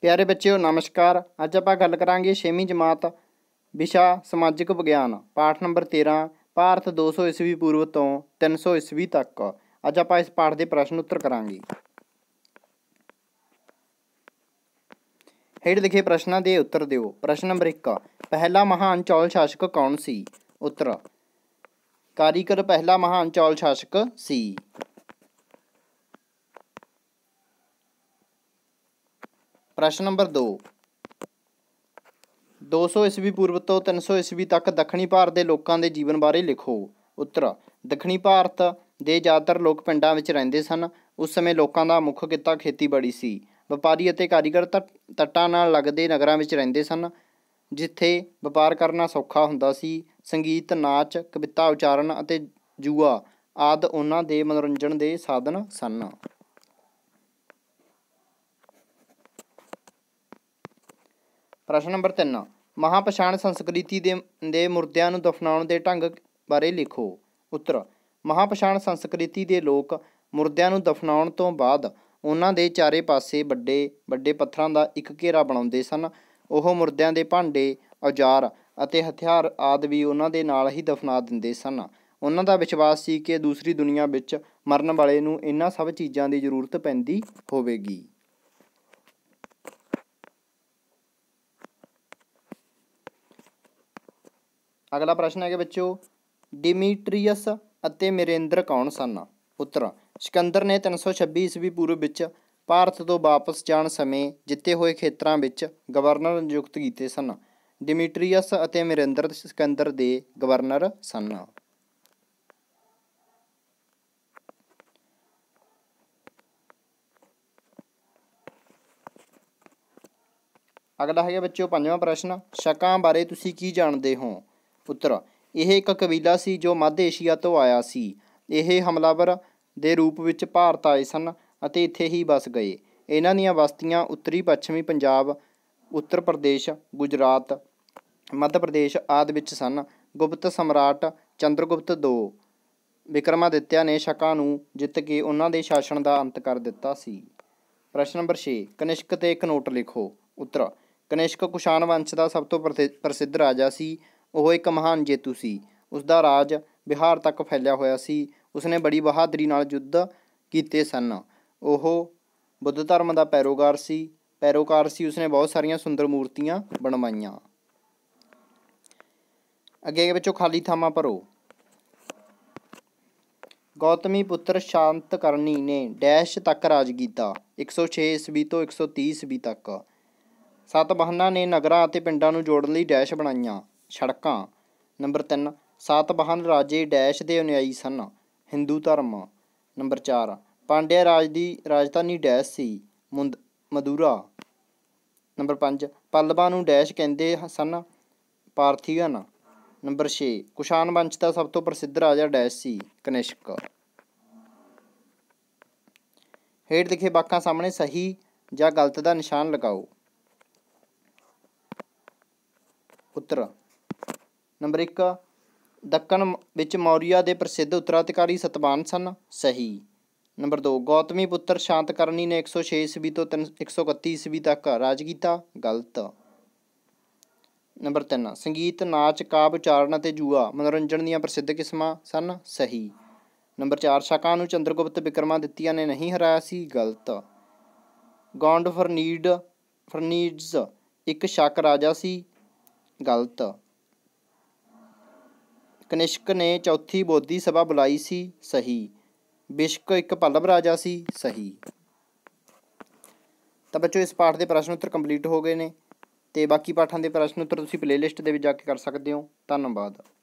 ਪਿਆਰੇ ਬੱਚਿਓ ਨਮਸਕਾਰ ਅੱਜ ਆਪਾਂ ਗੱਲ ਕਰਾਂਗੇ 6ਵੀਂ ਜਮਾਤ ਵਿਸ਼ਾ ਸਮਾਜਿਕ ਵਿਗਿਆਨ ਪਾਠ ਨੰਬਰ 13 ਭਾਰਤ 200 ਈਸਵੀ ਪੂਰਵ ਤੋਂ 300 ਈਸਵੀ ਤੱਕ ਅੱਜ ਆਪਾਂ ਇਸ ਪਾਠ ਦੇ ਪ੍ਰਸ਼ਨ ਉੱਤਰ ਕਰਾਂਗੇ ਹੇਠ ਲਿਖੇ ਪ੍ਰਸ਼ਨਾਂ ਦੇ ਉੱਤਰ ਦਿਓ ਪ੍ਰਸ਼ਨ ਨੰਬਰ 1 ਪਹਿਲਾ ਮਹਾਨ ਚੌਲ ਸ਼ਾਸਕ ਕੌਣ ਸੀ ਉੱਤਰ ਕਾਰੀਕਰ ਪਹਿਲਾ ਮਹਾਨ ਚੌਲ ਸ਼ਾਸਕ ਸੀ ਪ੍ਰਸ਼ਨ ਨੰਬਰ 2 200 ਈਸਵੀ ਪੂਰਵ ਤੋਂ 300 ਈਸਵੀ ਤੱਕ ਦੱਖਣੀ ਭਾਰਤ ਦੇ ਲੋਕਾਂ ਦੇ ਜੀਵਨ ਬਾਰੇ ਲਿਖੋ ਉੱਤਰ ਦੱਖਣੀ ਭਾਰਤ ਦੇ ਜ਼ਿਆਦਾਤਰ ਲੋਕ ਪਿੰਡਾਂ ਵਿੱਚ ਰਹਿੰਦੇ ਸਨ ਉਸ ਸਮੇਂ ਲੋਕਾਂ ਦਾ ਮੁੱਖ ਕਿੱਤਾ ਖੇਤੀਬਾੜੀ ਸੀ ਵਪਾਰੀ ਅਤੇ ਕਾਰੀਗਰ ਤੱਟਾਂ ਨਾਲ ਲੱਗਦੇ ਨਗਰਾਂ ਵਿੱਚ ਰਹਿੰਦੇ ਸਨ ਜਿੱਥੇ ਵਪਾਰ ਕਰਨਾ ਸੌਖਾ ਹੁੰਦਾ ਸੀ ਸੰਗੀਤ ਨਾਚ ਕਵਿਤਾ ਉਚਾਰਨ ਅਤੇ ਜੂਆ ਆਦ ਉਹਨਾਂ ਦੇ ਮਨੋਰੰਜਨ ਦੇ ਸਾਧਨ ਸਨ ਪ੍ਰਸ਼ਨ ਨੰਬਰ 3 ਮਹਾਪਛਾਣ ਸੰਸਕ੍ਰਿਤੀ ਦੇ ਦੇ ਮੁਰਦਿਆਂ ਨੂੰ ਦਫਨਾਉਣ ਦੇ ਢੰਗ ਬਾਰੇ ਲਿਖੋ ਉੱਤਰ ਮਹਾਪਛਾਣ ਸੰਸਕ੍ਰਿਤੀ ਦੇ ਲੋਕ ਮੁਰਦਿਆਂ ਨੂੰ ਦਫਨਾਉਣ ਤੋਂ ਬਾਅਦ ਉਹਨਾਂ ਦੇ ਚਾਰੇ ਪਾਸੇ ਵੱਡੇ ਵੱਡੇ ਪੱਥਰਾਂ ਦਾ ਇੱਕ ਘੇਰਾ ਬਣਾਉਂਦੇ ਸਨ ਉਹ ਮੁਰਦਿਆਂ ਦੇ ਭਾਂਡੇ ਔਜ਼ਾਰ ਅਤੇ ਹਥਿਆਰ ਆਦਿ ਵੀ ਉਹਨਾਂ ਦੇ ਨਾਲ ਹੀ ਦਫਨਾ ਦਿੰਦੇ ਸਨ ਉਹਨਾਂ ਦਾ ਵਿਸ਼ਵਾਸ ਸੀ ਕਿ ਦੂਸਰੀ ਦੁਨੀਆ ਵਿੱਚ ਮਰਨ ਵਾਲੇ ਨੂੰ ਇਹਨਾਂ ਸਭ ਚੀਜ਼ਾਂ ਦੀ ਜ਼ਰੂਰਤ ਪੈਂਦੀ ਹੋਵੇਗੀ ਅਗਲਾ ਪ੍ਰਸ਼ਨ ਹੈਗਾ ਬੱਚਿਓ ਡਿਮੀਟ੍ਰੀਅਸ ਅਤੇ ਮਿਰੇਂਦਰ ਕੌਣ ਸਨ ਉੱਤਰ ਸਿਕੰਦਰ ਨੇ 326 ਈਸਵੀ ਪੂਰਵ ਵਿੱਚ ਭਾਰਤ ਤੋਂ ਵਾਪਸ ਜਾਣ ਸਮੇਂ ਜਿੱਤੇ ਹੋਏ ਖੇਤਰਾਂ ਵਿੱਚ ਗਵਰਨਰ ਨਿਯੁਕਤ ਕੀਤੇ ਸਨ ਡਿਮੀਟ੍ਰੀਅਸ ਅਤੇ ਮਿਰੇਂਦਰ ਸਿਕੰਦਰ ਦੇ ਗਵਰਨਰ ਸਨ ਅਗਲਾ ਹੈਗਾ ਬੱਚਿਓ ਪੰਜਵਾਂ ਪ੍ਰਸ਼ਨ ਸ਼ਕਾਂ ਬਾਰੇ ਤੁਸੀਂ ਕੀ ਜਾਣਦੇ ਹੋ ਪੁੱਤਰ ਇਹ ਇੱਕ ਕਬੀਲਾ ਸੀ ਜੋ ਮੱਧ ਏਸ਼ੀਆ ਤੋਂ ਆਇਆ ਸੀ ਇਹ ਹਮਲਾਵਰ ਦੇ ਰੂਪ ਵਿੱਚ ਭਾਰਤ ਆਏ ਸਨ ਅਤੇ ਇੱਥੇ ਹੀ ਵਸ ਗਏ ਇਹਨਾਂ ਦੀਆਂ ਬਸਤੀਆਂ ਉੱਤਰੀ ਪੱਛਮੀ ਪੰਜਾਬ ਉੱਤਰ ਪ੍ਰਦੇਸ਼ ਗੁਜਰਾਤ ਮੱਧ ਪ੍ਰਦੇਸ਼ ਆਦਿ ਵਿੱਚ ਸਨ ਗੁਪਤ ਸਮਰਾਟ ਚੰਦਰਗੁਪਤ 2 ਵਿਕਰਮਾਦਿੱਤਿਆ ਨੇ ਸ਼ਕਾਂ ਨੂੰ ਜਿੱਤ ਕੇ ਉਹਨਾਂ ਦੇ ਸ਼ਾਸਨ ਦਾ ਅੰਤ ਕਰ ਦਿੱਤਾ ਸੀ ਪ੍ਰਸ਼ਨ ਨੰਬਰ 6 ਕਨਿਸ਼ਕ ਤੇ ਇੱਕ ਨੋਟ ਲਿਖੋ ਉੱਤਰ ਕਨਿਸ਼ਕ ਕੁਸ਼ਾਨ ਵੰਸ਼ ਦਾ ਸਭ ਤੋਂ ਪ੍ਰਸਿੱਧ ਰਾਜਾ ਸੀ ਉਹ ਇੱਕ ਮਹਾਨ ਜੇਤੂ ਸੀ ਉਸ ਦਾ ਰਾਜ ਬਿਹਾਰ ਤੱਕ ਫੈਲਿਆ ਹੋਇਆ ਸੀ ਉਸ ਨੇ ਬੜੀ ਬਹਾਦਰੀ ਨਾਲ ਯੁੱਧ ਕੀਤੇ ਸਨ ਉਹ ਬੁੱਧ ਧਰਮ ਦਾ ਪੈਰੋਕਾਰ ਸੀ ਪੈਰੋਕਾਰ ਸੀ ਉਸ ਨੇ ਬਹੁਤ ਸਾਰੀਆਂ ਸੁੰਦਰ ਮੂਰਤੀਆਂ ਬਣਵਾਈਆਂ ਅੱਗੇ ਵਿੱਚੋਂ ਖਾਲੀ ਥਾਵਾਂ ਭਰੋ ਗੌਤਮੀ ਪੁੱਤਰ ਸ਼ਾਂਤ ਕਰਨੀ ਨੇ ਡੈਸ਼ ਤੱਕ ਰਾਜ ਕੀਤਾ 106 ਈਸਵੀ ਤੋਂ 130 ਈਸਵੀ ਤੱਕ ਸਤ ਬਹਨਾਂ ਨੇ ਨਗਰਾਂ ਅਤੇ ਪਿੰਡਾਂ ਨੂੰ ਜੋੜਨ ਲਈ ਡੈਸ਼ ਬਣਾਈਆਂ ਸੜਕਾਂ ਨੰਬਰ 3 ਸਾਤਵਾਹਨ ਰਾਜੇ ਡੈਸ਼ ਦੇ ਅਨੁਯਾਈ ਸਨ ਹਿੰਦੂ ਧਰਮ ਨੰਬਰ 4 ਪਾਂਡਿਆ ਰਾਜ ਦੀ ਰਾਜਧਾਨੀ ਡੈਸ਼ ਸੀ ਮਦੂਰਾ ਨੰਬਰ 5 ਪੱਲਵਾਂ ਨੂੰ ਡੈਸ਼ ਕਹਿੰਦੇ ਸਨ ਪਾਰਥੀਆਂ ਨੰਬਰ 6 ਕੁਸ਼ਾਨ ਵੰਸ਼ ਦਾ ਸਭ ਤੋਂ ਪ੍ਰਸਿੱਧ ਰਾਜਾ ਡੈਸ਼ ਸੀ ਕਨਿਸ਼ਕ ਹੇਠ ਲਿਖੇ ਬਾਕਾਂ ਸਾਹਮਣੇ ਸਹੀ ਜਾਂ ਗਲਤ ਦਾ ਨਿਸ਼ਾਨ ਲਗਾਓ ਉੱਤਰ ਨੰਬਰ 1 ਦੱਕਣ ਵਿੱਚ ਮੌਰੀਆ ਦੇ ਪ੍ਰਸਿੱਧ ਉਤਰਾਧਿਕਾਰੀ ਸਤਵਾਨ ਸਨ ਸਹੀ ਨੰਬਰ 2 ਗੌਤਮੀ ਪੁੱਤਰ ਸ਼ਾਂਤਕਰਨੀ ਨੇ 106 ਈਸਵੀ ਤੋਂ 131 ਈਸਵੀ ਤੱਕ ਰਾਜ ਕੀਤਾ ਗਲਤ ਨੰਬਰ 3 ਸੰਗੀਤ ਨਾਚ ਕਾਵ ਉਚਾਰਨ ਅਤੇ ਜੂਆ ਮਨੋਰੰਜਨ ਦੀਆਂ ਪ੍ਰਸਿੱਧ ਕਿਸਮਾਂ ਸਨ ਸਹੀ ਨੰਬਰ 4 ਸ਼ਕਾ ਨੂੰ ਵਿਕਰਮਾ ਦਿੱਤੀਆਂ ਨੇ ਨਹੀਂ ਹਰਾਇਆ ਸੀ ਗਲਤ ਗੌਂਡ ਫਰਨੀਡ ਫਰਨੀਡਸ ਇੱਕ ਸ਼ਕ ਰਾਜਾ ਸੀ ਗਲਤ ਕਨਿਸ਼ਕ ਨੇ ਚੌਥੀ ਬੋਧੀ ਸਭਾ ਬੁਲਾਈ ਸੀ ਸਹੀ ਬਿਸ਼ਕ ਇੱਕ ਪੱਲਵ ਰਾਜਾ ਸੀ ਸਹੀ ਤਾਂ ਬੱਚੋ ਇਸ ਪਾਠ ਦੇ ਪ੍ਰਸ਼ਨ ਉੱਤਰ ਕੰਪਲੀਟ ਹੋ ਗਏ ਨੇ ਤੇ ਬਾਕੀ ਪਾਠਾਂ ਦੇ ਪ੍ਰਸ਼ਨ ਉੱਤਰ ਤੁਸੀਂ ਪਲੇਲਿਸਟ ਦੇ ਵਿੱਚ ਜਾ ਕੇ ਕਰ ਸਕਦੇ ਹੋ ਧੰਨਵਾਦ